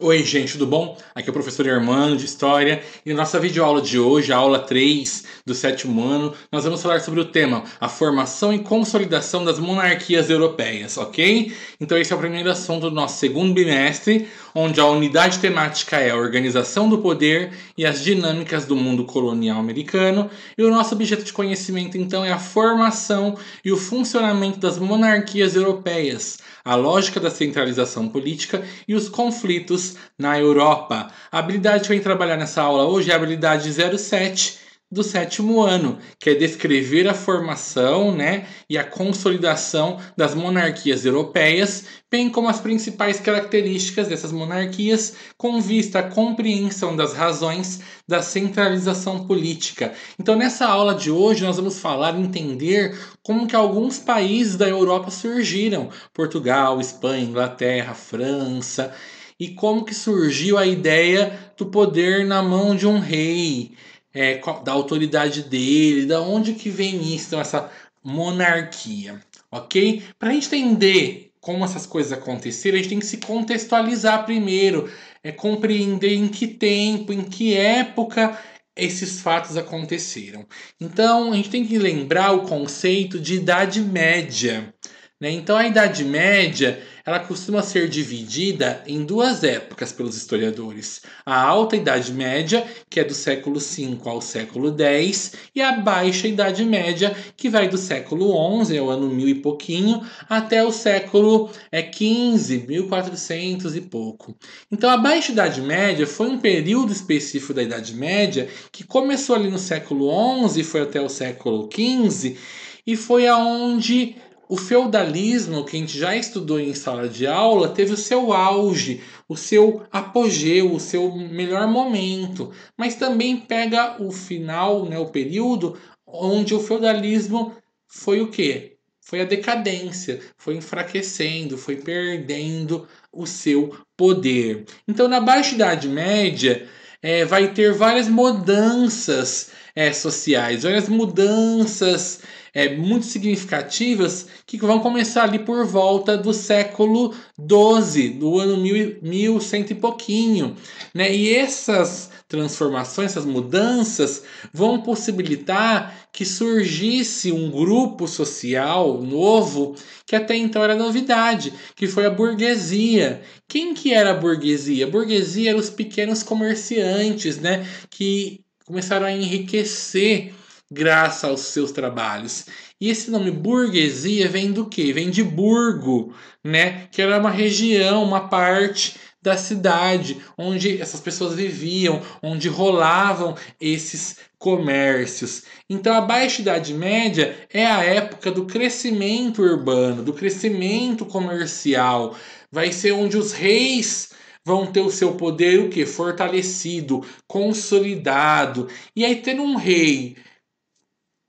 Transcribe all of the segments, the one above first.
Oi, gente, tudo bom? Aqui é o professor Hermano de História e na nossa videoaula de hoje, a aula 3 do sétimo ano, nós vamos falar sobre o tema a formação e consolidação das monarquias europeias, ok? Então, esse é o primeiro assunto do nosso segundo bimestre, onde a unidade temática é a organização do poder e as dinâmicas do mundo colonial americano, e o nosso objeto de conhecimento, então, é a formação e o funcionamento das monarquias europeias a lógica da centralização política e os conflitos na Europa. A habilidade que eu trabalhar nessa aula hoje é a habilidade 07 do sétimo ano, que é descrever a formação né, e a consolidação das monarquias europeias, bem como as principais características dessas monarquias, com vista à compreensão das razões da centralização política. Então, nessa aula de hoje, nós vamos falar entender como que alguns países da Europa surgiram: Portugal, Espanha, Inglaterra, França. E como que surgiu a ideia do poder na mão de um rei, é, da autoridade dele, da onde que vem isso, então, essa monarquia, ok? Para a gente entender como essas coisas aconteceram, a gente tem que se contextualizar primeiro, é compreender em que tempo, em que época esses fatos aconteceram. Então, a gente tem que lembrar o conceito de Idade Média. Né? Então a Idade Média ela costuma ser dividida em duas épocas pelos historiadores: a Alta Idade Média, que é do século V ao século X, e a Baixa Idade Média, que vai do século XI, é o ano mil e pouquinho, até o século XV, é, 1400 e pouco. Então a Baixa Idade Média foi um período específico da Idade Média que começou ali no século XI, foi até o século XV e foi aonde o feudalismo, que a gente já estudou em sala de aula, teve o seu auge, o seu apogeu, o seu melhor momento, mas também pega o final, né, o período onde o feudalismo foi o quê? Foi a decadência, foi enfraquecendo, foi perdendo o seu poder. Então, na Baixa Idade Média, é, vai ter várias mudanças é, sociais, várias mudanças é, muito significativas que vão começar ali por volta do século XII, do ano mil cento e pouquinho. Né? E essas transformações, essas mudanças vão possibilitar que surgisse um grupo social novo que até então era novidade, que foi a burguesia. Quem que era a burguesia? A burguesia eram os pequenos comerciantes, né, que começaram a enriquecer graças aos seus trabalhos. E esse nome burguesia vem do que? Vem de Burgo, né? Que era uma região, uma parte da cidade onde essas pessoas viviam, onde rolavam esses comércios. Então a Baixa Idade Média é a época do crescimento urbano, do crescimento comercial. Vai ser onde os reis vão ter o seu poder o que fortalecido, consolidado. E aí ter um rei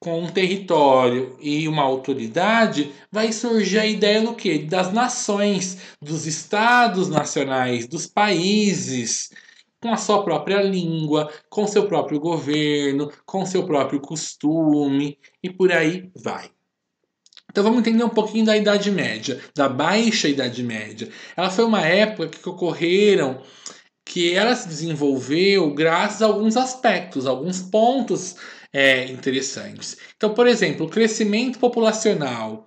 com um território e uma autoridade, vai surgir a ideia do quê? Das nações, dos estados nacionais, dos países, com a sua própria língua, com seu próprio governo, com seu próprio costume e por aí vai. Então vamos entender um pouquinho da Idade Média, da Baixa Idade Média. Ela foi uma época que ocorreram que ela se desenvolveu graças a alguns aspectos, alguns pontos é, interessantes. Então, por exemplo, o crescimento populacional.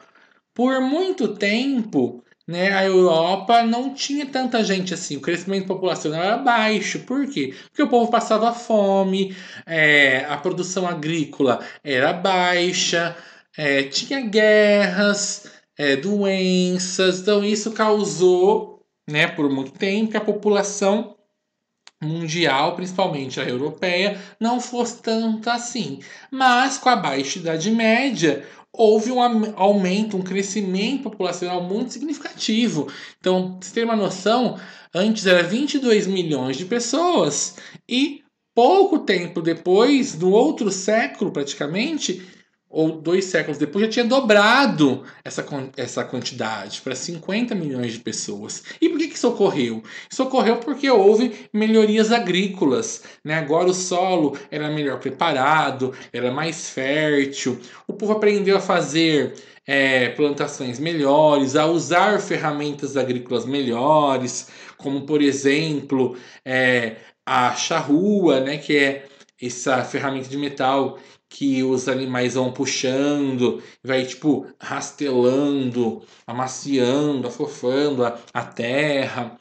Por muito tempo, né, a Europa não tinha tanta gente assim. O crescimento populacional era baixo. Por quê? Porque o povo passava fome, é, a produção agrícola era baixa, é, tinha guerras, é, doenças. Então, isso causou, né, por muito tempo, que a população mundial, principalmente a europeia, não fosse tanta assim. Mas com a baixa Idade Média, houve um aumento, um crescimento populacional muito significativo. Então, se ter uma noção, antes era 22 milhões de pessoas e pouco tempo depois, no outro século praticamente, ou dois séculos depois, já tinha dobrado essa, essa quantidade para 50 milhões de pessoas. E por que, isso ocorreu? Isso ocorreu porque houve melhorias agrícolas. Né? Agora o solo era melhor preparado, era mais fértil, o povo aprendeu a fazer é, plantações melhores, a usar ferramentas agrícolas melhores, como por exemplo é, a charrua, né? que é essa ferramenta de metal que os animais vão puxando, vai tipo rastelando, amaciando, afofando a, a terra.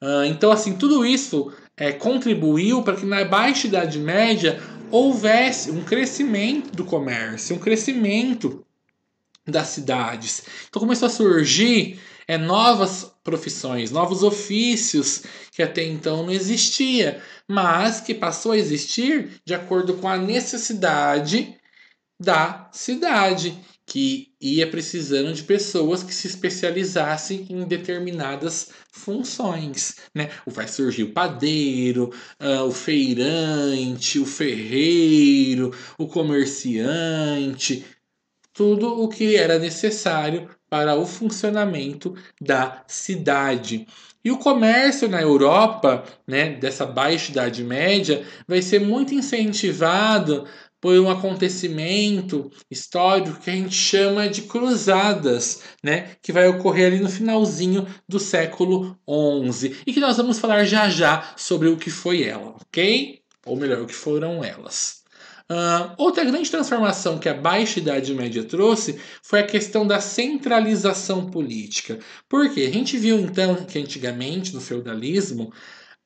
Uh, então, assim, tudo isso é, contribuiu para que na Baixa Idade Média houvesse um crescimento do comércio, um crescimento das cidades. Então começou a surgir é novas profissões, novos ofícios que até então não existia, mas que passou a existir de acordo com a necessidade da cidade, que ia precisando de pessoas que se especializassem em determinadas funções, né? Vai surgir o padeiro, uh, o feirante, o ferreiro, o comerciante, tudo o que era necessário para o funcionamento da cidade. E o comércio na Europa, né, dessa baixa idade média, vai ser muito incentivado por um acontecimento histórico que a gente chama de cruzadas, né, que vai ocorrer ali no finalzinho do século XI e que nós vamos falar já já sobre o que foi ela, ok? Ou melhor, o que foram elas. Uh, outra grande transformação que a Baixa Idade Média trouxe foi a questão da centralização política. Por quê? A gente viu então que antigamente, no feudalismo,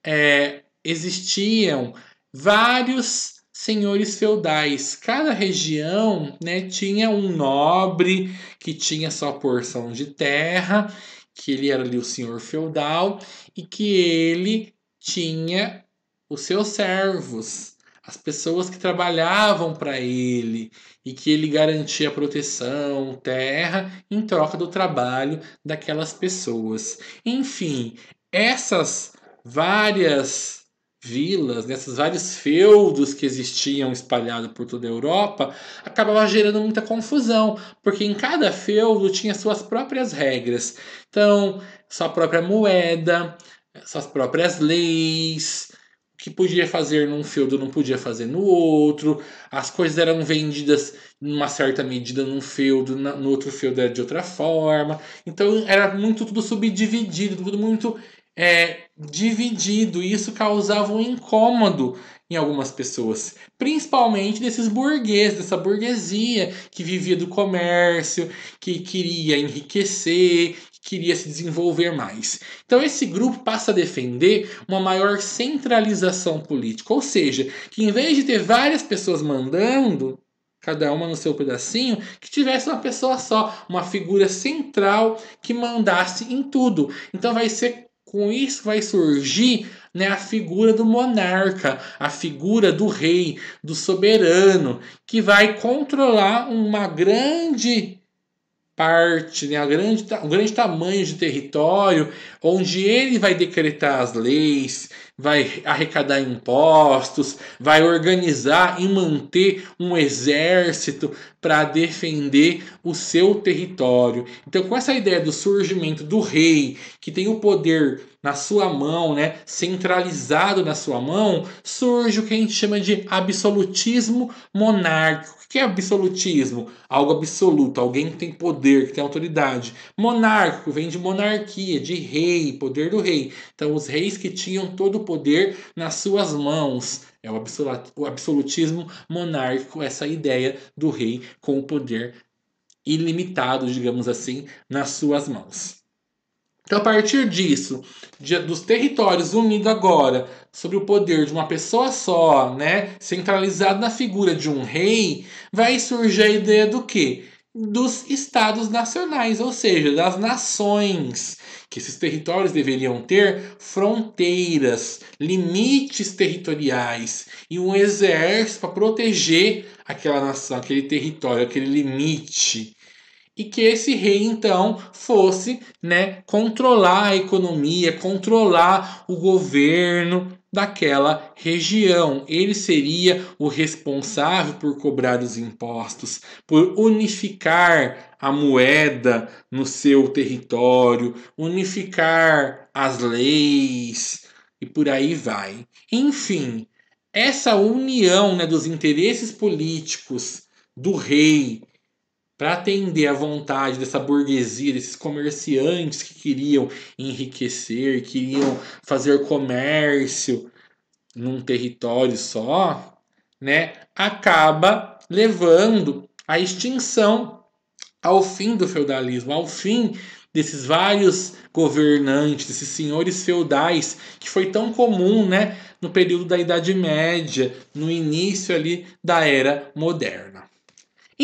é, existiam vários senhores feudais. Cada região né, tinha um nobre que tinha sua porção de terra, que ele era ali o senhor feudal e que ele tinha os seus servos as pessoas que trabalhavam para ele e que ele garantia proteção, terra, em troca do trabalho daquelas pessoas. Enfim, essas várias vilas, né, esses vários feudos que existiam espalhados por toda a Europa, acabava gerando muita confusão, porque em cada feudo tinha suas próprias regras. Então, sua própria moeda, suas próprias leis, que podia fazer num feudo não podia fazer no outro, as coisas eram vendidas em uma certa medida num feudo, na, no outro feudo era de outra forma. Então era muito tudo subdividido, tudo muito é, dividido, e isso causava um incômodo em algumas pessoas, principalmente desses burgueses, dessa burguesia que vivia do comércio, que queria enriquecer, queria se desenvolver mais. Então esse grupo passa a defender uma maior centralização política, ou seja, que em vez de ter várias pessoas mandando, cada uma no seu pedacinho, que tivesse uma pessoa só, uma figura central que mandasse em tudo. Então vai ser com isso vai surgir né, a figura do monarca, a figura do rei, do soberano, que vai controlar uma grande parte, né, a grande, um grande tamanho de território, onde ele vai decretar as leis, vai arrecadar impostos, vai organizar e manter um exército para defender o seu território. Então, com essa ideia do surgimento do rei, que tem o poder na sua mão, né, centralizado na sua mão, surge o que a gente chama de absolutismo monárquico. O que é absolutismo? Algo absoluto, alguém que tem poder, que tem autoridade. Monárquico vem de monarquia, de rei, poder do rei. Então, os reis que tinham todo o poder nas suas mãos. É o absolutismo monárquico, essa ideia do rei com o poder ilimitado, digamos assim, nas suas mãos. Então, a partir disso, de, dos territórios unidos agora sobre o poder de uma pessoa só, né, centralizado na figura de um rei, vai surgir a ideia do quê? Dos estados nacionais, ou seja, das nações, que esses territórios deveriam ter fronteiras, limites territoriais e um exército para proteger aquela nação, aquele território, aquele limite e que esse rei então fosse, né, controlar a economia, controlar o governo daquela região. Ele seria o responsável por cobrar os impostos, por unificar a moeda no seu território, unificar as leis e por aí vai. Enfim, essa união né, dos interesses políticos do rei para atender à vontade dessa burguesia, desses comerciantes que queriam enriquecer, queriam fazer comércio num território só, né, acaba levando à extinção, ao fim do feudalismo, ao fim desses vários governantes, desses senhores feudais, que foi tão comum, né, no período da Idade Média, no início ali da Era Moderna.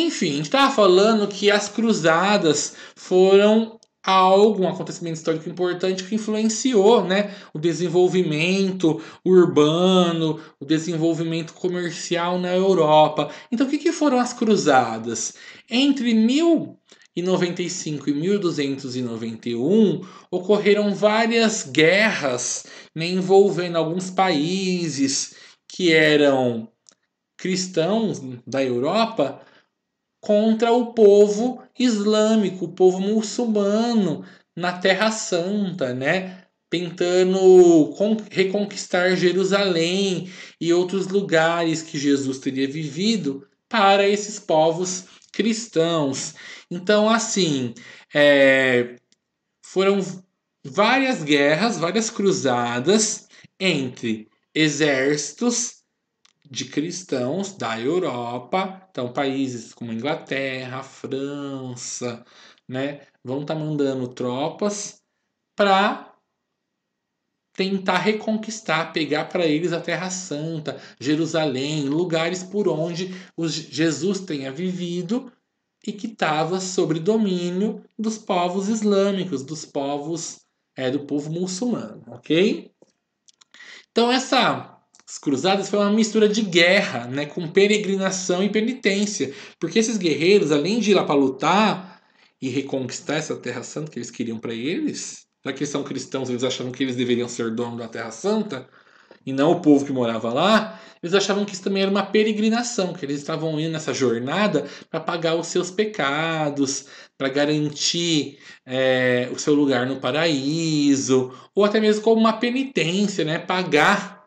Enfim, a gente estava falando que as cruzadas foram algo, um acontecimento histórico importante que influenciou né, o desenvolvimento urbano, o desenvolvimento comercial na Europa. Então, o que, que foram as cruzadas? Entre 1095 e 1291, ocorreram várias guerras né, envolvendo alguns países que eram cristãos da Europa contra o povo islâmico, o povo muçulmano na Terra Santa, né? Tentando reconquistar Jerusalém e outros lugares que Jesus teria vivido para esses povos cristãos. Então, assim, é, foram várias guerras, várias cruzadas entre exércitos de cristãos da Europa, então países como Inglaterra, França, né, vão estar tá mandando tropas para tentar reconquistar, pegar para eles a Terra Santa, Jerusalém, lugares por onde Jesus tenha vivido e que estava sobre domínio dos povos islâmicos, dos povos é, do povo muçulmano, ok? Então essa as cruzadas foi uma mistura de guerra, né, com peregrinação e penitência, porque esses guerreiros, além de ir lá para lutar e reconquistar essa terra santa que eles queriam para eles, já que eles são cristãos, eles achavam que eles deveriam ser donos da terra santa e não o povo que morava lá, eles achavam que isso também era uma peregrinação, que eles estavam indo nessa jornada para pagar os seus pecados, para garantir é, o seu lugar no paraíso, ou até mesmo como uma penitência, né, pagar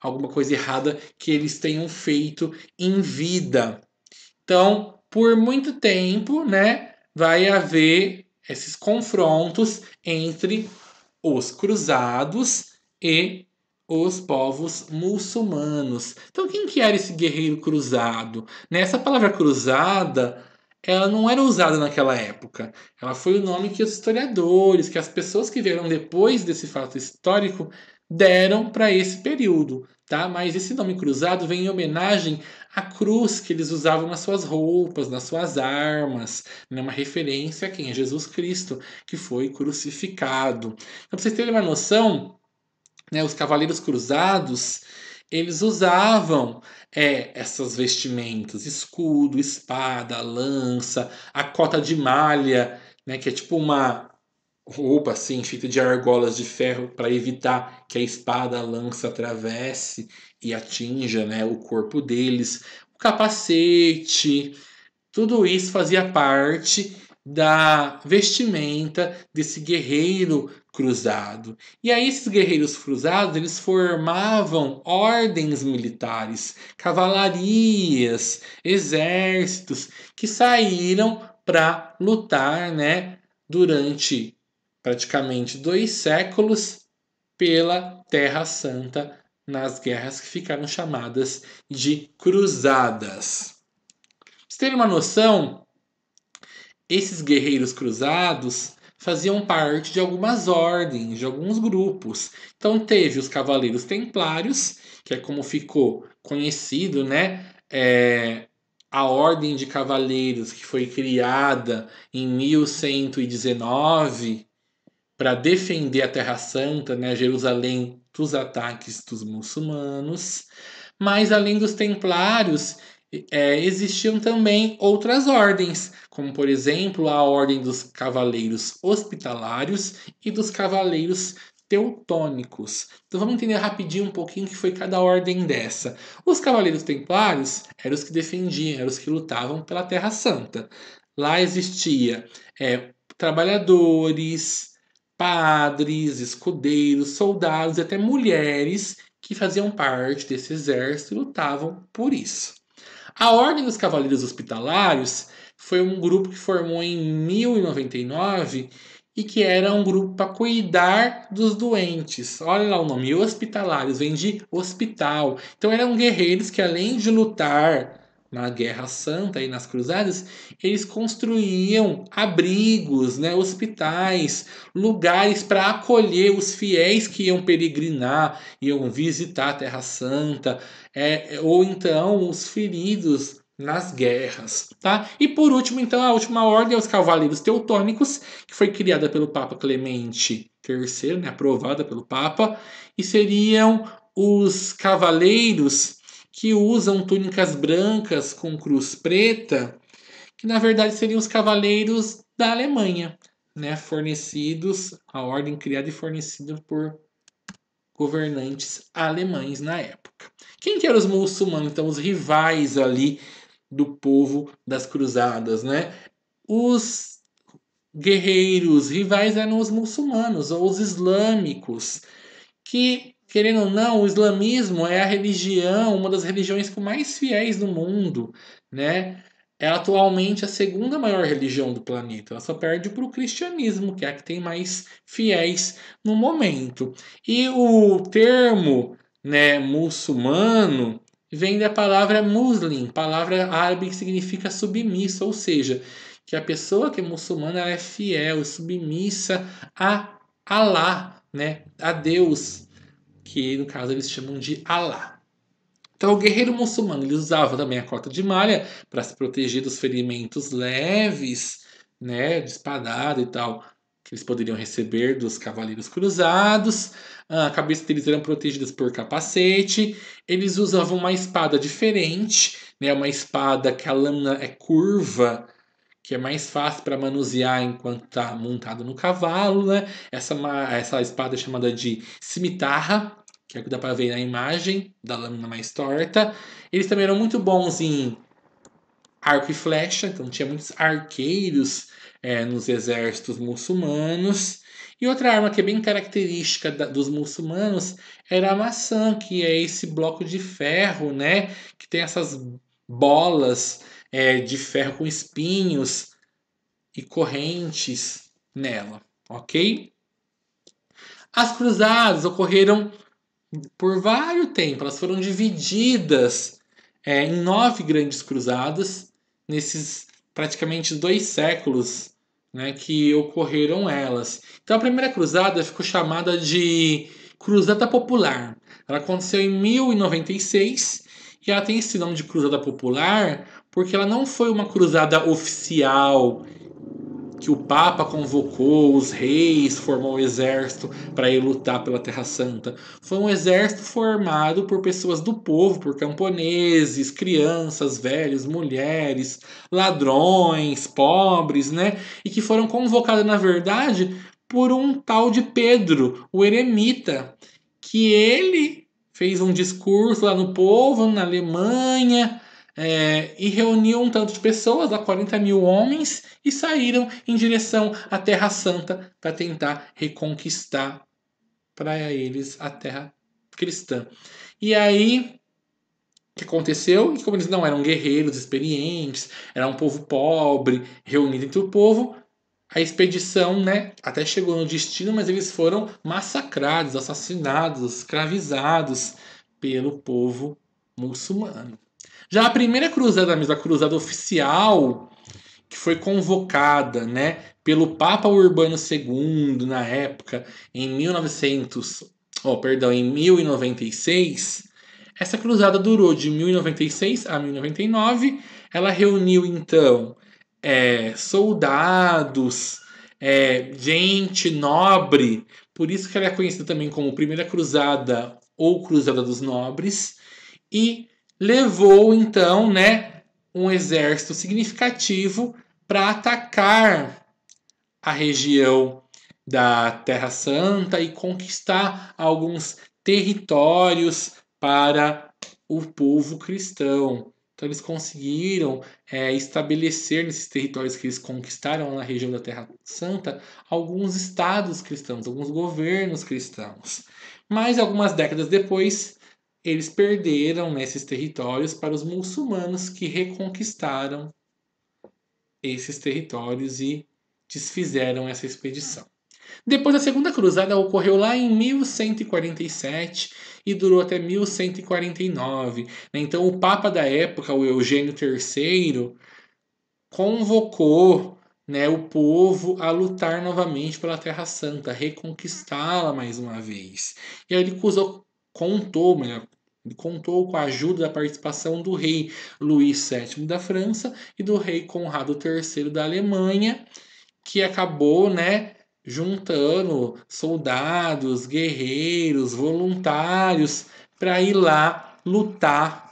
alguma coisa errada que eles tenham feito em vida. Então, por muito tempo, né, vai haver esses confrontos entre os cruzados e os povos muçulmanos. Então, quem que era esse guerreiro cruzado? Nessa né, palavra cruzada, ela não era usada naquela época. Ela foi o nome que os historiadores, que as pessoas que vieram depois desse fato histórico deram para esse período, tá? Mas esse nome cruzado vem em homenagem à cruz que eles usavam nas suas roupas, nas suas armas, né? uma referência a quem? A Jesus Cristo, que foi crucificado. Então, para vocês terem uma noção, né, os cavaleiros cruzados, eles usavam é, essas vestimentas, escudo, espada, lança, a cota de malha, né, que é tipo uma roupa assim feita de argolas de ferro para evitar que a espada, a lança atravesse e atinja, né, o corpo deles. O capacete, tudo isso fazia parte da vestimenta desse guerreiro cruzado. E aí esses guerreiros cruzados, eles formavam ordens militares, cavalarias, exércitos que saíram para lutar, né, durante praticamente dois séculos pela Terra Santa nas guerras que ficaram chamadas de cruzadas. Pra vocês terem uma noção, esses guerreiros cruzados faziam parte de algumas ordens, de alguns grupos. Então teve os Cavaleiros Templários, que é como ficou conhecido, né? É, a Ordem de Cavaleiros que foi criada em 1119 para defender a Terra Santa, né, Jerusalém, dos ataques dos muçulmanos. Mas além dos templários, é, existiam também outras ordens, como por exemplo a ordem dos cavaleiros hospitalários e dos cavaleiros teutônicos. Então vamos entender rapidinho um pouquinho que foi cada ordem dessa. Os cavaleiros templários eram os que defendiam, eram os que lutavam pela Terra Santa. Lá existia é, trabalhadores, padres, escudeiros, soldados e até mulheres que faziam parte desse exército e lutavam por isso. A Ordem dos Cavaleiros Hospitalários foi um grupo que formou em 1099 e que era um grupo para cuidar dos doentes. Olha lá o nome, hospitalários, vem de hospital. Então eram guerreiros que além de lutar na Guerra Santa e nas Cruzadas, eles construíam abrigos, né, hospitais, lugares para acolher os fiéis que iam peregrinar, iam visitar a Terra Santa, é, ou então os feridos nas guerras, tá? E por último, então, a última ordem é os Cavaleiros Teutônicos, que foi criada pelo Papa Clemente III, né, aprovada pelo Papa, e seriam os cavaleiros que usam túnicas brancas com cruz preta, que na verdade seriam os cavaleiros da Alemanha, né, fornecidos, a ordem criada e fornecida por governantes alemães na época. Quem que eram os muçulmanos, então, os rivais ali do povo das cruzadas, né? Os guerreiros rivais eram os muçulmanos ou os islâmicos, que Querendo ou não, o islamismo é a religião, uma das religiões com mais fiéis do mundo, né? É atualmente a segunda maior religião do planeta. Ela só perde para o cristianismo, que é a que tem mais fiéis no momento. E o termo né, muçulmano vem da palavra muslim, palavra árabe que significa submissa, ou seja, que a pessoa que é muçulmana é fiel submissa a Alá, né, a Deus, que no caso eles chamam de Alá. Então, o guerreiro muçulmano ele usava também a cota de malha para se proteger dos ferimentos leves, né, de espadada e tal, que eles poderiam receber dos cavaleiros cruzados. Ah, a cabeça deles eram protegidas por capacete. Eles usavam uma espada diferente, né, uma espada que a lâmina é curva que é mais fácil para manusear enquanto está montado no cavalo, né? Essa, essa espada é chamada de cimitarra, que é o que dá para ver na imagem, da lâmina mais torta. Eles também eram muito bons em arco e flecha, então tinha muitos arqueiros é, nos exércitos muçulmanos. E outra arma que é bem característica da, dos muçulmanos era a maçã, que é esse bloco de ferro, né? Que tem essas bolas é, de ferro com espinhos e correntes nela, ok? As cruzadas ocorreram por vários tempos, elas foram divididas é, em nove grandes cruzadas nesses praticamente dois séculos né, que ocorreram elas. Então a primeira cruzada ficou chamada de Cruzada Popular. Ela aconteceu em 1096 que ela tem esse nome de cruzada popular porque ela não foi uma cruzada oficial que o Papa convocou os reis, formou o um exército para ir lutar pela Terra Santa. Foi um exército formado por pessoas do povo, por camponeses, crianças, velhos, mulheres, ladrões, pobres, né? E que foram convocadas, na verdade, por um tal de Pedro, o eremita, que ele fez um discurso lá no povo, na Alemanha, é, e reuniu um tanto de pessoas, lá 40 mil homens, e saíram em direção à Terra Santa para tentar reconquistar para eles a Terra Cristã. E aí, o que aconteceu? E como eles não eram guerreiros experientes, era um povo pobre, reunido entre o povo, a expedição, né, até chegou no destino, mas eles foram massacrados, assassinados, escravizados pelo povo muçulmano. Já a primeira cruzada, a a cruzada oficial, que foi convocada, né, pelo Papa Urbano II na época, em 1900, oh, perdão, em 1096, essa cruzada durou de 1096 a 1099. Ela reuniu então é, soldados, é, gente nobre. Por isso que ela é conhecida também como Primeira Cruzada ou Cruzada dos Nobres. E levou então, né, um exército significativo para atacar a região da Terra Santa e conquistar alguns territórios para o povo cristão. Então, eles conseguiram é, estabelecer nesses territórios que eles conquistaram na região da Terra Santa alguns estados cristãos, alguns governos cristãos. Mas, algumas décadas depois, eles perderam esses territórios para os muçulmanos que reconquistaram esses territórios e desfizeram essa expedição. Depois, a Segunda Cruzada ocorreu lá em 1147 e durou até 1149. Né? Então, o Papa da época, o Eugênio III, convocou né, o povo a lutar novamente pela Terra Santa, reconquistá-la mais uma vez. E aí ele usou, contou, melhor, contou com a ajuda da participação do rei Luís VII da França e do rei Conrado III da Alemanha, que acabou né, juntando soldados, guerreiros, voluntários para ir lá lutar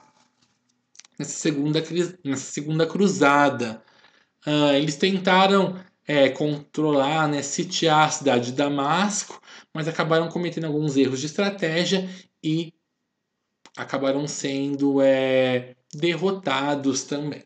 nessa segunda, nessa segunda cruzada. Uh, eles tentaram é, controlar, né, sitiar a cidade de Damasco, mas acabaram cometendo alguns erros de estratégia e acabaram sendo é, derrotados também.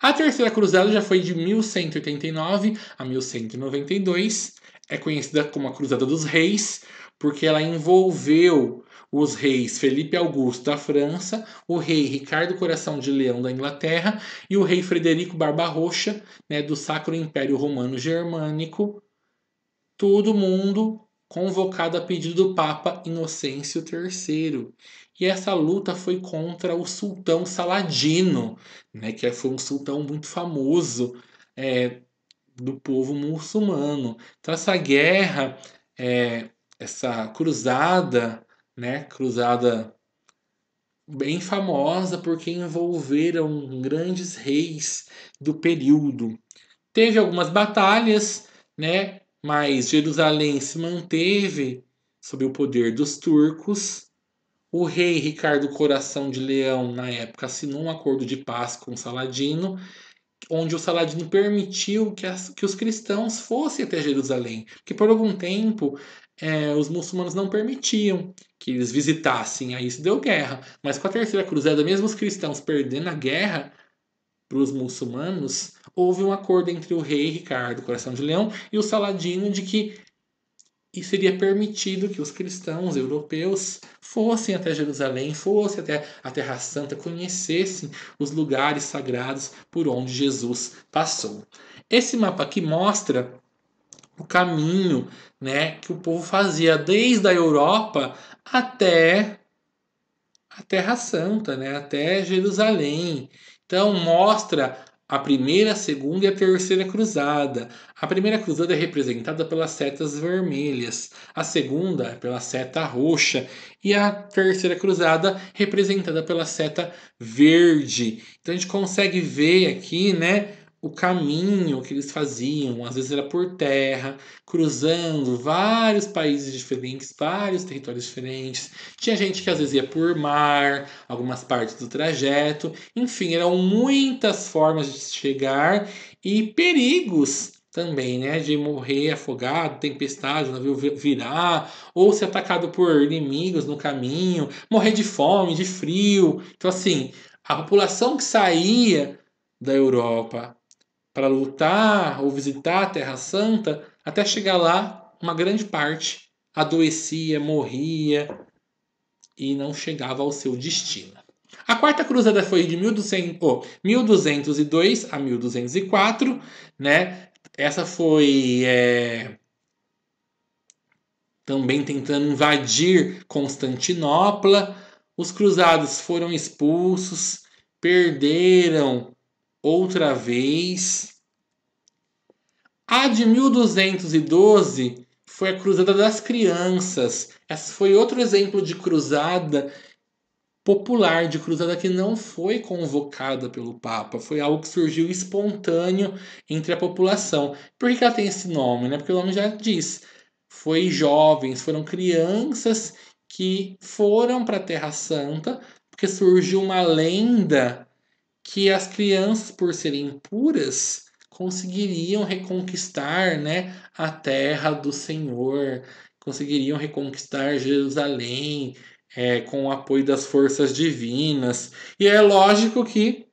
A Terceira Cruzada já foi de 1189 a 1192. É conhecida como a Cruzada dos Reis, porque ela envolveu os reis Felipe Augusto da França, o rei Ricardo Coração de Leão da Inglaterra e o rei Frederico Barba né, do Sacro Império Romano Germânico. Todo mundo convocado a pedido do Papa Inocêncio III. E essa luta foi contra o sultão Saladino, né, que foi um sultão muito famoso é, do povo muçulmano. Então, essa guerra, é, essa cruzada, né, cruzada bem famosa porque envolveram grandes reis do período. Teve algumas batalhas, né? Mas Jerusalém se manteve sob o poder dos turcos o rei Ricardo Coração de Leão, na época, assinou um acordo de paz com Saladino, onde o Saladino permitiu que, as, que os cristãos fossem até Jerusalém, porque por algum tempo é, os muçulmanos não permitiam que eles visitassem, aí isso deu guerra. Mas com a Terceira Cruzada, mesmo os cristãos perdendo a guerra para os muçulmanos, houve um acordo entre o rei Ricardo Coração de Leão e o Saladino de que e seria permitido que os cristãos europeus fossem até Jerusalém, fossem até a Terra Santa, conhecessem os lugares sagrados por onde Jesus passou. Esse mapa aqui mostra o caminho né, que o povo fazia desde a Europa até a Terra Santa, né, até Jerusalém. Então mostra a primeira, a segunda e a terceira cruzada. A primeira cruzada é representada pelas setas vermelhas, a segunda é pela seta roxa e a terceira cruzada representada pela seta verde. Então a gente consegue ver aqui, né, o caminho que eles faziam, às vezes era por terra, cruzando vários países diferentes, vários territórios diferentes. Tinha gente que às vezes ia por mar, algumas partes do trajeto. Enfim, eram muitas formas de chegar e perigos também, né? De morrer afogado, tempestade, o navio virar, ou ser atacado por inimigos no caminho, morrer de fome, de frio. Então, assim, a população que saía da Europa para lutar ou visitar a Terra Santa, até chegar lá, uma grande parte adoecia, morria e não chegava ao seu destino. A quarta cruzada foi de 1200, oh, 1202 a 1204, né? Essa foi é, também tentando invadir Constantinopla. Os cruzados foram expulsos, perderam outra vez. A de 1212 foi a Cruzada das Crianças. Essa foi outro exemplo de cruzada popular, de cruzada que não foi convocada pelo Papa. Foi algo que surgiu espontâneo entre a população. Por que ela tem esse nome? Né? Porque o nome já diz. Foi jovens, foram crianças que foram para a Terra Santa, porque surgiu uma lenda que as crianças, por serem puras, conseguiriam reconquistar né, a terra do Senhor, conseguiriam reconquistar Jerusalém é, com o apoio das forças divinas. E é lógico que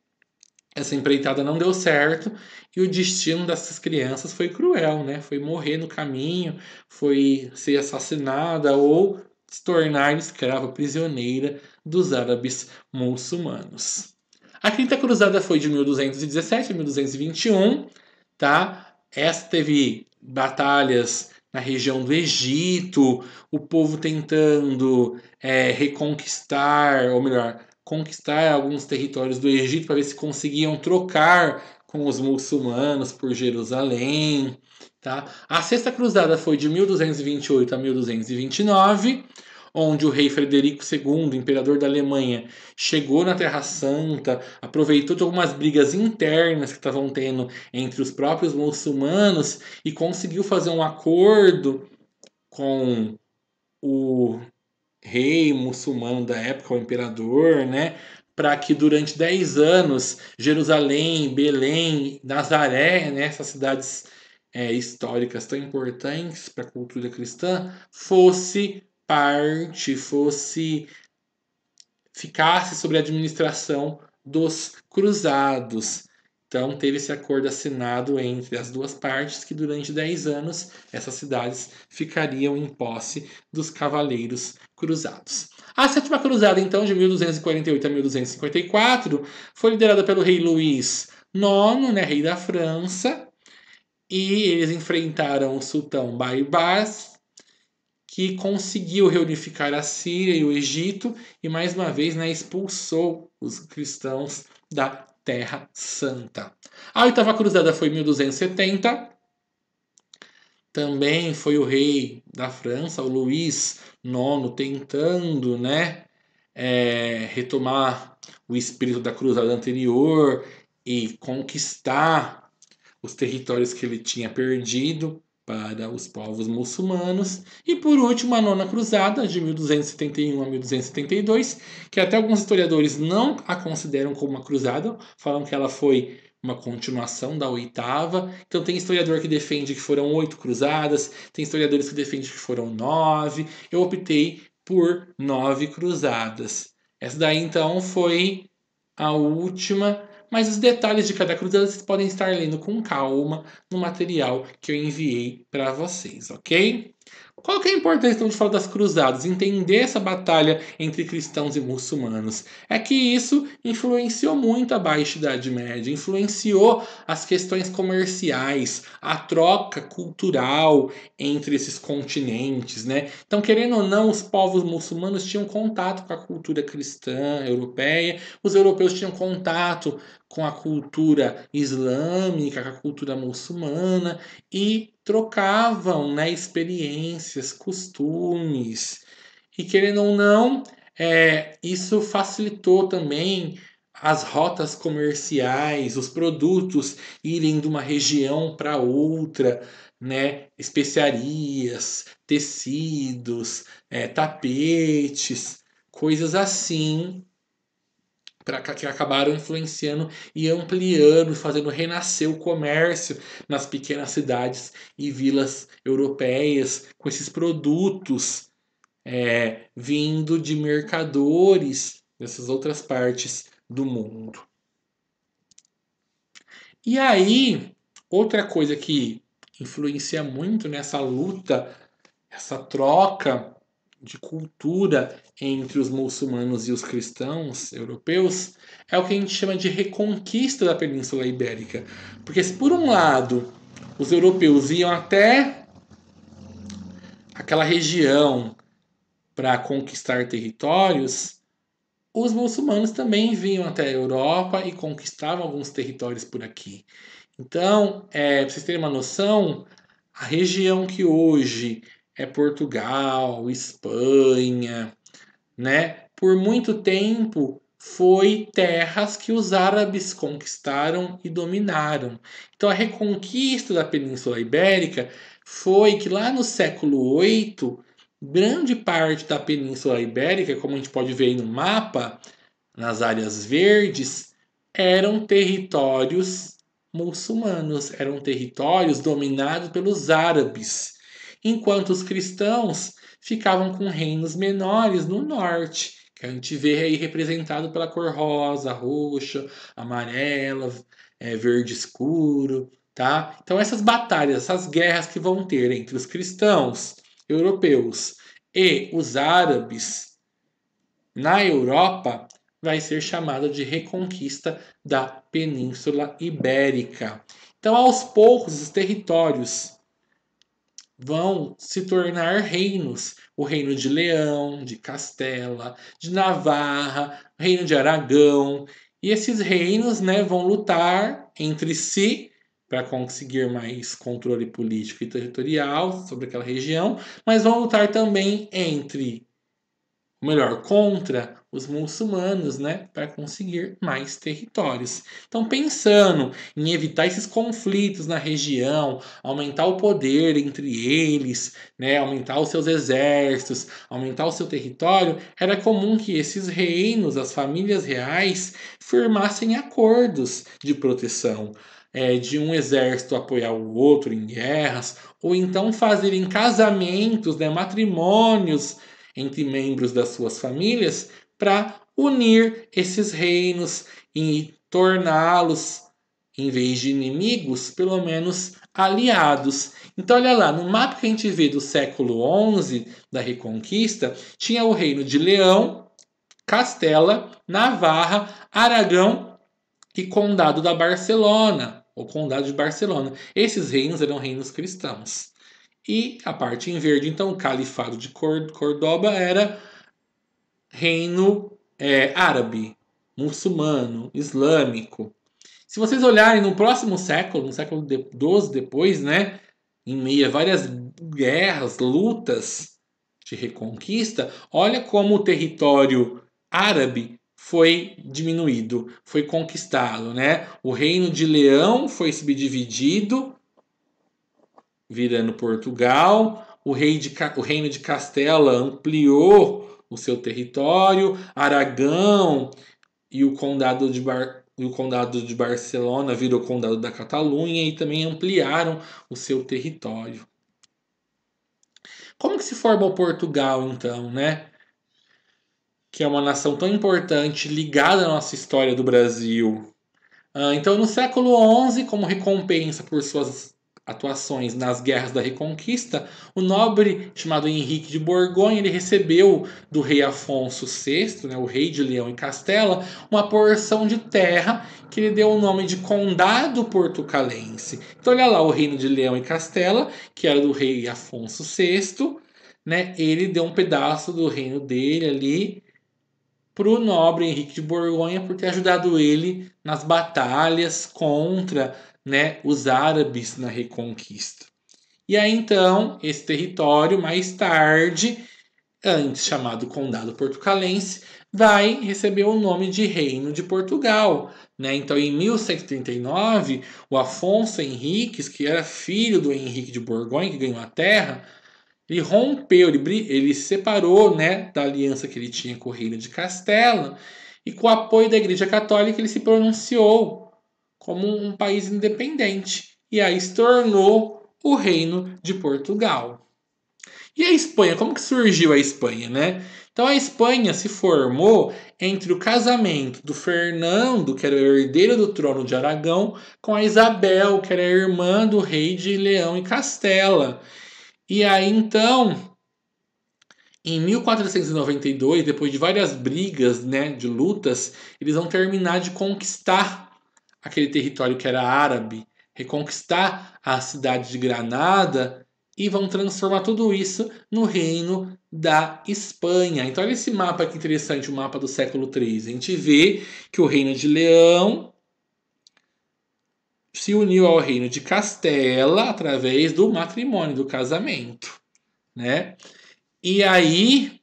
essa empreitada não deu certo e o destino dessas crianças foi cruel, né? Foi morrer no caminho, foi ser assassinada ou se tornar escrava prisioneira dos árabes muçulmanos. A Quinta Cruzada foi de 1217 a 1221, tá? Essa teve batalhas na região do Egito, o povo tentando é, reconquistar, ou melhor, conquistar alguns territórios do Egito para ver se conseguiam trocar com os muçulmanos por Jerusalém, tá? A Sexta Cruzada foi de 1228 a 1229 onde o rei Frederico II, imperador da Alemanha, chegou na Terra Santa, aproveitou de algumas brigas internas que estavam tendo entre os próprios muçulmanos e conseguiu fazer um acordo com o rei muçulmano da época, o imperador, né? para que durante 10 anos Jerusalém, Belém, Nazaré, né, essas cidades é, históricas tão importantes para a cultura cristã, fosse parte, fosse ficasse sobre a administração dos cruzados. Então, teve esse acordo assinado entre as duas partes que durante 10 anos essas cidades ficariam em posse dos cavaleiros cruzados. A Sétima Cruzada, então, de 1248 a 1254, foi liderada pelo rei Luís IX, né, rei da França, e eles enfrentaram o sultão Baibás, que conseguiu reunificar a Síria e o Egito e mais uma vez né, expulsou os cristãos da Terra Santa. A oitava cruzada foi em 1270. Também foi o rei da França, o Luís IX, tentando né, é, retomar o espírito da cruzada anterior e conquistar os territórios que ele tinha perdido para os povos muçulmanos. E por último, a Nona Cruzada, de 1271 a 1272, que até alguns historiadores não a consideram como uma cruzada, falam que ela foi uma continuação da oitava. Então tem historiador que defende que foram oito cruzadas, tem historiadores que defendem que foram nove. Eu optei por nove cruzadas. Essa daí então foi a última mas os detalhes de cada cruzada vocês podem estar lendo com calma no material que eu enviei para vocês, ok? Qual que é a importância então, de falar das cruzadas? Entender essa batalha entre cristãos e muçulmanos. É que isso influenciou muito a Baixa Idade Média, influenciou as questões comerciais, a troca cultural entre esses continentes, né? Então, querendo ou não, os povos muçulmanos tinham contato com a cultura cristã europeia, os europeus tinham contato com a cultura islâmica, com a cultura muçulmana e trocavam né, experiências, costumes, e querendo ou não, é, isso facilitou também as rotas comerciais, os produtos irem de uma região para outra, né? Especiarias, tecidos, é, tapetes, coisas assim que acabaram influenciando e ampliando, fazendo renascer o comércio nas pequenas cidades e vilas europeias com esses produtos é, vindo de mercadores dessas outras partes do mundo. E aí, outra coisa que influencia muito nessa luta, essa troca de cultura entre os muçulmanos e os cristãos europeus é o que a gente chama de reconquista da Península Ibérica. Porque se por um lado os europeus iam até aquela região para conquistar territórios, os muçulmanos também vinham até a Europa e conquistavam alguns territórios por aqui. Então, é, para vocês terem uma noção, a região que hoje é Portugal, Espanha, né? Por muito tempo foi terras que os árabes conquistaram e dominaram. Então a reconquista da Península Ibérica foi que lá no século VIII, grande parte da Península Ibérica, como a gente pode ver aí no mapa, nas áreas verdes, eram territórios muçulmanos, eram territórios dominados pelos árabes enquanto os cristãos ficavam com reinos menores no norte, que a gente vê aí representado pela cor rosa, roxa, amarela, é, verde escuro, tá? Então essas batalhas, essas guerras que vão ter entre os cristãos europeus e os árabes na Europa vai ser chamada de reconquista da Península Ibérica. Então, aos poucos, os territórios vão se tornar reinos. O reino de Leão, de Castela, de Navarra, reino de Aragão. E esses reinos né, vão lutar entre si para conseguir mais controle político e territorial sobre aquela região, mas vão lutar também entre melhor, contra os muçulmanos, né, para conseguir mais territórios. Então, pensando em evitar esses conflitos na região, aumentar o poder entre eles, né, aumentar os seus exércitos, aumentar o seu território, era comum que esses reinos, as famílias reais, firmassem acordos de proteção. É, de um exército apoiar o outro em guerras, ou então fazerem casamentos, né, matrimônios entre membros das suas famílias para unir esses reinos e torná-los, em vez de inimigos, pelo menos aliados. Então, olha lá, no mapa que a gente vê do século XI, da Reconquista, tinha o reino de Leão, Castela, Navarra, Aragão e Condado da Barcelona, ou Condado de Barcelona. Esses reinos eram reinos cristãos. E a parte em verde, então, o Califado de Córdoba era reino é, árabe, muçulmano, islâmico. Se vocês olharem no próximo século, no século XII depois, né, em meio a várias guerras, lutas de reconquista, olha como o território árabe foi diminuído, foi conquistado, né? O reino de Leão foi subdividido virando é Portugal, o, rei de, o reino de Castela ampliou o seu território, Aragão e o condado de Bar e o condado de Barcelona virou condado da Catalunha e também ampliaram o seu território. Como que se forma o Portugal então, né? Que é uma nação tão importante ligada à nossa história do Brasil. Ah, então, no século XI, como recompensa por suas atuações nas guerras da Reconquista, o nobre chamado Henrique de Borgonha ele recebeu do rei Afonso VI, né, o rei de Leão e Castela, uma porção de terra que lhe deu o nome de Condado Portucalense. Então olha lá o reino de Leão e Castela, que era do rei Afonso VI, né, ele deu um pedaço do reino dele ali para o nobre Henrique de Borgonha por ter ajudado ele nas batalhas contra né, os árabes na reconquista. E aí então, esse território, mais tarde, antes chamado Condado Portucalense, vai receber o nome de Reino de Portugal. Né? Então, em 1139, o Afonso Henriques, que era filho do Henrique de Borgonha, que ganhou a terra, ele rompeu, ele, ele separou né, da aliança que ele tinha com o Reino de Castela, e com o apoio da Igreja Católica ele se pronunciou como um país independente e aí se tornou o Reino de Portugal. E a Espanha, como que surgiu a Espanha, né? Então a Espanha se formou entre o casamento do Fernando, que era o herdeiro do trono de Aragão, com a Isabel, que era a irmã do rei de Leão e Castela. E aí então em 1492, depois de várias brigas, né, de lutas, eles vão terminar de conquistar aquele território que era árabe, reconquistar a cidade de Granada e vão transformar tudo isso no reino da Espanha. Então olha esse mapa que interessante, o mapa do século III. A gente vê que o reino de Leão se uniu ao reino de Castela através do matrimônio, do casamento, né? E aí,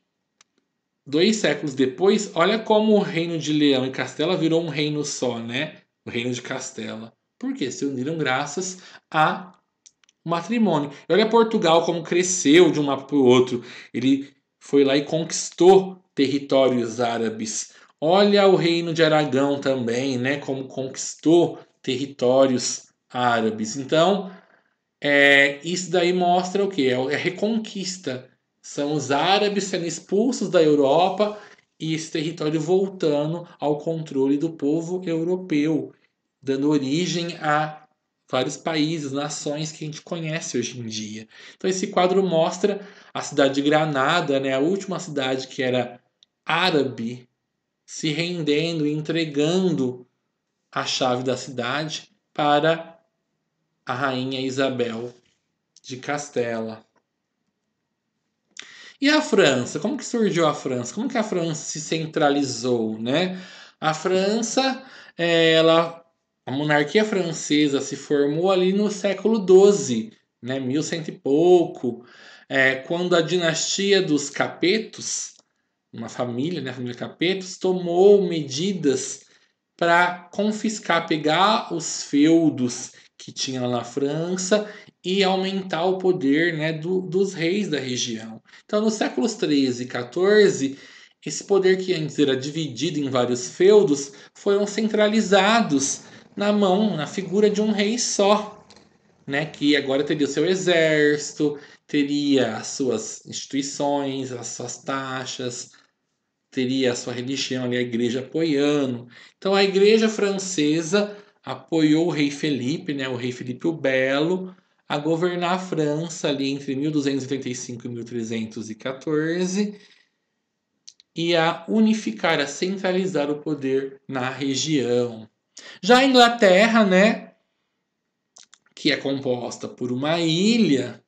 dois séculos depois, olha como o reino de Leão e Castela virou um reino só, né? o reino de Castela, porque se uniram graças a matrimônio. olha Portugal como cresceu de um mapa para o outro. Ele foi lá e conquistou territórios árabes. Olha o reino de Aragão também, né? Como conquistou territórios árabes. Então, é, isso daí mostra o que? É, é a reconquista. São os árabes sendo expulsos da Europa e esse território voltando ao controle do povo europeu dando origem a vários países, nações que a gente conhece hoje em dia. Então esse quadro mostra a cidade de Granada, né, a última cidade que era árabe, se rendendo e entregando a chave da cidade para a rainha Isabel de Castela. E a França? Como que surgiu a França? Como que a França se centralizou, né? A França, eh, ela a monarquia francesa se formou ali no século XII, né, cento e pouco, é, quando a dinastia dos Capetos, uma família, né, a família Capetos, tomou medidas para confiscar, pegar os feudos que tinham na França e aumentar o poder né, do, dos reis da região. Então, nos séculos 13 e 14, esse poder que antes era dividido em vários feudos foram centralizados na mão, na figura de um rei só, né, que agora teria o seu exército, teria as suas instituições, as suas taxas, teria a sua religião ali, a igreja apoiando. Então a igreja francesa apoiou o rei Felipe, né, o rei Felipe o Belo, a governar a França ali entre 1285 e 1314 e a unificar, a centralizar o poder na região. Já a Inglaterra, né, que é composta por uma ilha,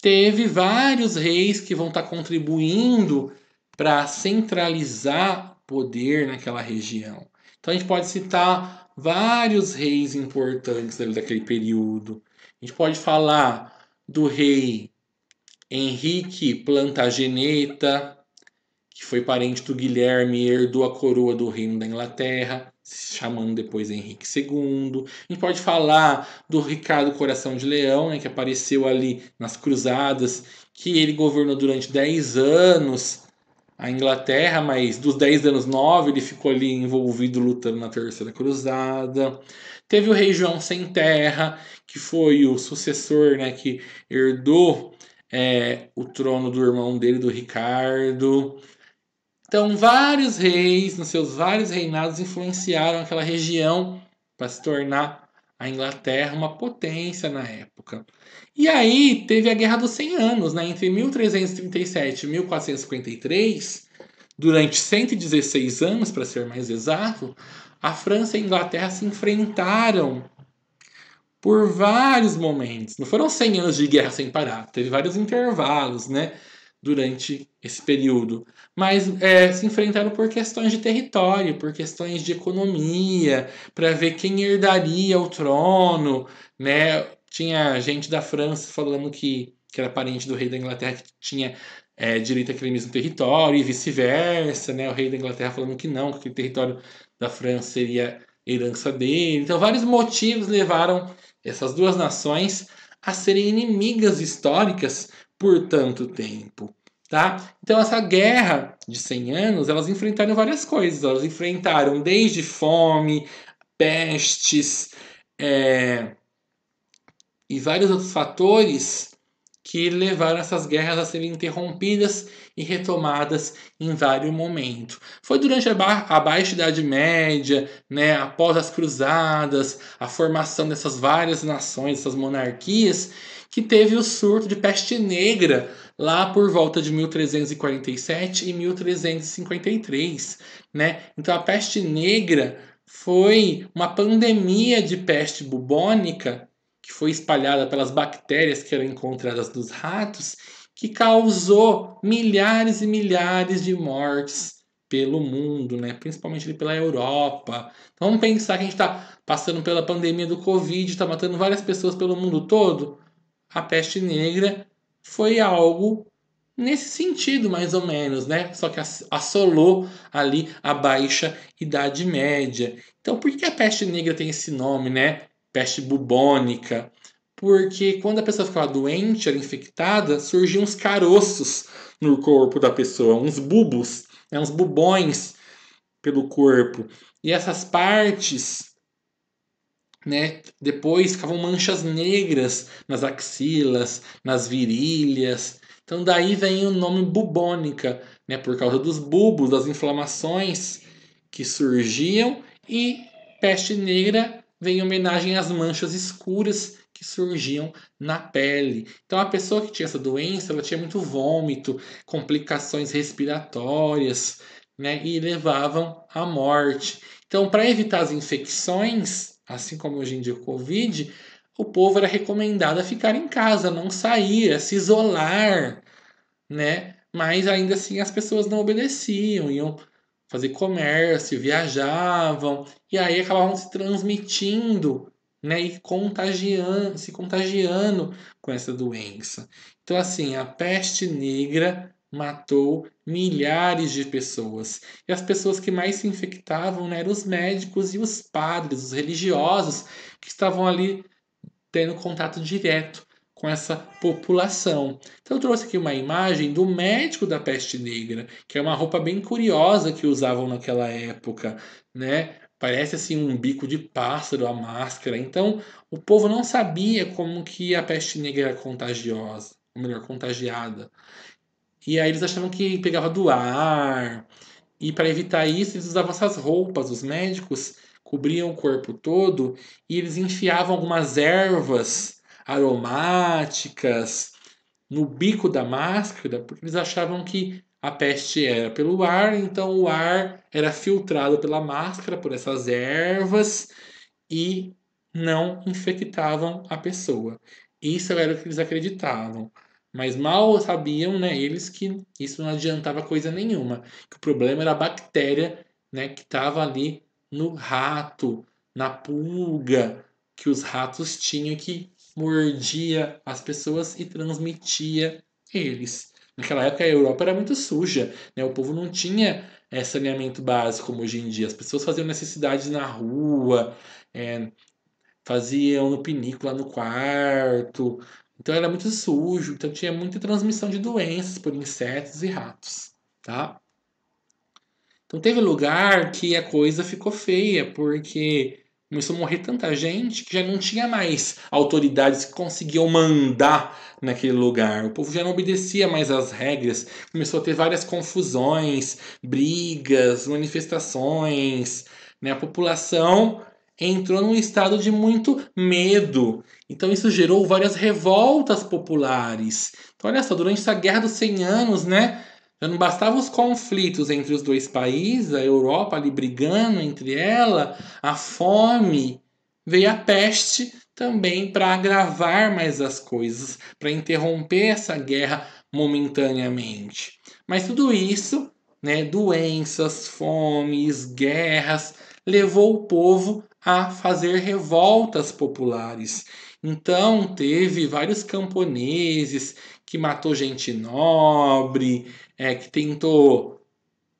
teve vários reis que vão estar tá contribuindo para centralizar poder naquela região. Então a gente pode citar vários reis importantes daquele período. A gente pode falar do rei Henrique Plantageneta, que foi parente do Guilherme e herdou a coroa do reino da Inglaterra chamando depois Henrique II. A gente pode falar do Ricardo Coração de Leão, né, que apareceu ali nas Cruzadas, que ele governou durante 10 anos a Inglaterra, mas dos 10 anos 9 ele ficou ali envolvido lutando na Terceira Cruzada. Teve o rei João Sem Terra, que foi o sucessor né, que herdou é, o trono do irmão dele, do Ricardo. Então, vários reis, nos seus vários reinados, influenciaram aquela região para se tornar a Inglaterra uma potência na época. E aí teve a Guerra dos 100 Anos, né? entre 1337 e 1453, durante 116 anos, para ser mais exato, a França e a Inglaterra se enfrentaram por vários momentos. Não foram 100 anos de guerra sem parar, teve vários intervalos, né? durante esse período, mas é, se enfrentaram por questões de território, por questões de economia, para ver quem herdaria o trono, né? Tinha gente da França falando que, que era parente do rei da Inglaterra que tinha é, direito àquele mesmo território e vice-versa, né? O rei da Inglaterra falando que não, que aquele território da França seria herança dele. Então, vários motivos levaram essas duas nações a serem inimigas históricas por tanto tempo, tá? Então essa guerra de 100 anos, elas enfrentaram várias coisas. Elas enfrentaram desde fome, pestes é, e vários outros fatores que levaram essas guerras a serem interrompidas e retomadas em vários momentos. Foi durante a, ba a Baixa Idade Média, né, após as Cruzadas, a formação dessas várias nações, essas monarquias, que teve o surto de peste negra lá por volta de 1347 e 1353, né? Então a peste negra foi uma pandemia de peste bubônica que foi espalhada pelas bactérias que eram encontradas dos ratos, que causou milhares e milhares de mortes pelo mundo, né? principalmente pela Europa. Então vamos pensar que a gente está passando pela pandemia do Covid, está matando várias pessoas pelo mundo todo a peste negra foi algo nesse sentido, mais ou menos, né? Só que assolou ali a baixa Idade Média. Então, por que a peste negra tem esse nome, né? Peste bubônica. Porque quando a pessoa ficava doente, era infectada, surgiam uns caroços no corpo da pessoa, uns bubos, né? uns bubões pelo corpo. E essas partes né? Depois ficavam manchas negras nas axilas, nas virilhas. Então daí vem o nome bubônica, né? Por causa dos bubos, das inflamações que surgiam e peste negra vem em homenagem às manchas escuras que surgiam na pele. Então a pessoa que tinha essa doença, ela tinha muito vômito, complicações respiratórias, né, e levavam à morte. Então para evitar as infecções, assim como hoje em dia o Covid, o povo era recomendado a ficar em casa, não sair, a se isolar, né? Mas ainda assim as pessoas não obedeciam, iam fazer comércio, viajavam, e aí acabavam se transmitindo, né? E contagiando, se contagiando com essa doença. Então, assim, a peste negra matou milhares de pessoas. E as pessoas que mais se infectavam né, eram os médicos e os padres, os religiosos, que estavam ali tendo contato direto com essa população. Então eu trouxe aqui uma imagem do médico da peste negra, que é uma roupa bem curiosa que usavam naquela época, né? Parece assim um bico de pássaro a máscara. Então, o povo não sabia como que a peste negra era contagiosa, ou melhor, contagiada. E aí eles achavam que pegava do ar. E para evitar isso, eles usavam essas roupas, os médicos cobriam o corpo todo e eles enfiavam algumas ervas aromáticas no bico da máscara, porque eles achavam que a peste era pelo ar, então o ar era filtrado pela máscara, por essas ervas, e não infectavam a pessoa. Isso era o que eles acreditavam. Mas mal sabiam né, eles que isso não adiantava coisa nenhuma, que o problema era a bactéria né, que estava ali no rato, na pulga que os ratos tinham que mordia as pessoas e transmitia eles. Naquela época a Europa era muito suja, né? o povo não tinha é, saneamento básico como hoje em dia. As pessoas faziam necessidades na rua, é, faziam no pinico lá no quarto, então era muito sujo, então tinha muita transmissão de doenças por insetos e ratos, tá? Então teve lugar que a coisa ficou feia, porque começou a morrer tanta gente que já não tinha mais autoridades que conseguiam mandar naquele lugar. O povo já não obedecia mais às regras, começou a ter várias confusões, brigas, manifestações, né? A população entrou num estado de muito medo. Então isso gerou várias revoltas populares. Então olha só, durante essa Guerra dos 100 Anos, né, já não bastavam os conflitos entre os dois países, a Europa ali brigando entre ela, a fome, veio a peste também para agravar mais as coisas, para interromper essa guerra momentaneamente. Mas tudo isso, né, doenças, fomes, guerras, levou o povo a fazer revoltas populares. Então, teve vários camponeses que matou gente nobre, é, que tentou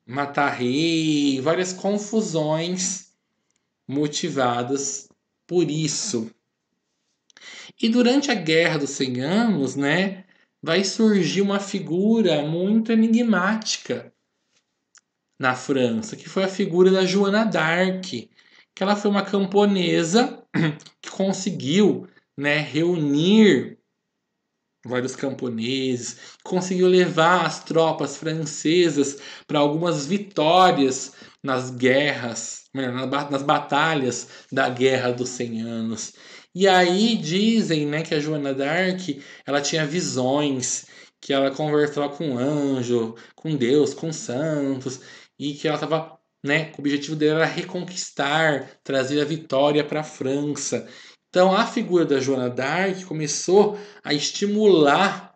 matar rei, várias confusões motivadas por isso. E durante a Guerra dos 100 Anos, né, vai surgir uma figura muito enigmática na França, que foi a figura da Joana d'Arc, que ela foi uma camponesa que conseguiu né, reunir vários camponeses, conseguiu levar as tropas francesas para algumas vitórias nas guerras, né, nas batalhas da Guerra dos Cem Anos. E aí dizem né, que a Joana d'Arc ela tinha visões, que ela conversava com anjo, com Deus, com santos, e que ela estava né? O objetivo dele era reconquistar, trazer a vitória para a França. Então a figura da Joana d'Arc começou a estimular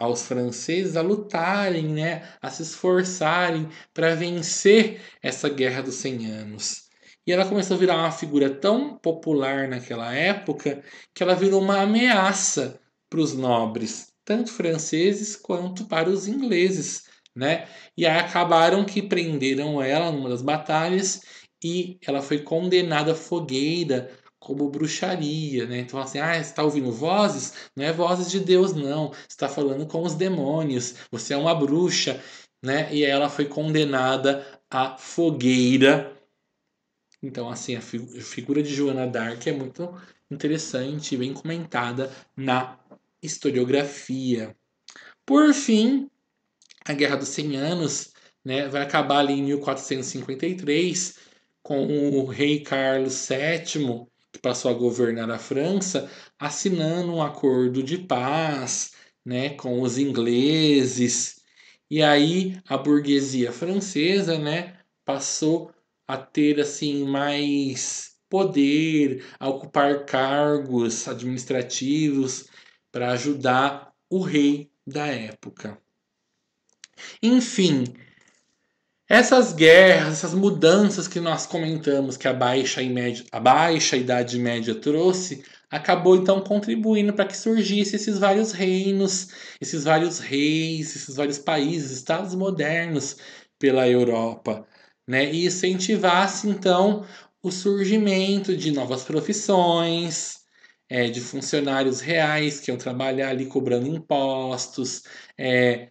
aos franceses a lutarem, né, a se esforçarem para vencer essa guerra dos 100 anos. E ela começou a virar uma figura tão popular naquela época que ela virou uma ameaça para os nobres, tanto franceses quanto para os ingleses, né? E aí acabaram que prenderam ela numa das batalhas e ela foi condenada à fogueira como bruxaria, né? Então assim, ah, está ouvindo vozes? Não é vozes de Deus não, está falando com os demônios. Você é uma bruxa, né? E ela foi condenada à fogueira. Então assim, a, a figura de Joana d'Arc é muito interessante e bem comentada na historiografia. Por fim, a Guerra dos 100 Anos, né, vai acabar ali em 1453, com o rei Carlos VII, que passou a governar a França, assinando um acordo de paz né, com os ingleses. E aí a burguesia francesa né, passou a ter assim mais poder, a ocupar cargos administrativos para ajudar o rei da época. Enfim, essas guerras, essas mudanças que nós comentamos que a baixa, média, a baixa Idade Média trouxe, acabou então contribuindo para que surgissem esses vários reinos, esses vários reis, esses vários países, estados modernos pela Europa, né? E incentivasse então o surgimento de novas profissões, é, de funcionários reais que iam trabalhar ali cobrando impostos, é,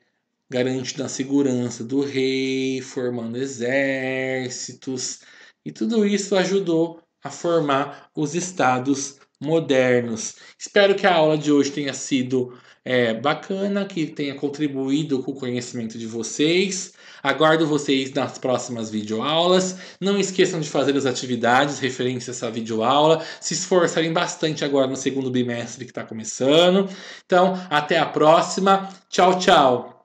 garantindo a segurança do rei, formando exércitos, e tudo isso ajudou a formar os estados modernos. Espero que a aula de hoje tenha sido é, bacana, que tenha contribuído com o conhecimento de vocês. Aguardo vocês nas próximas videoaulas. Não esqueçam de fazer as atividades referentes a essa videoaula. Se esforçarem bastante agora no segundo bimestre que está começando. Então, até a próxima. Tchau, tchau.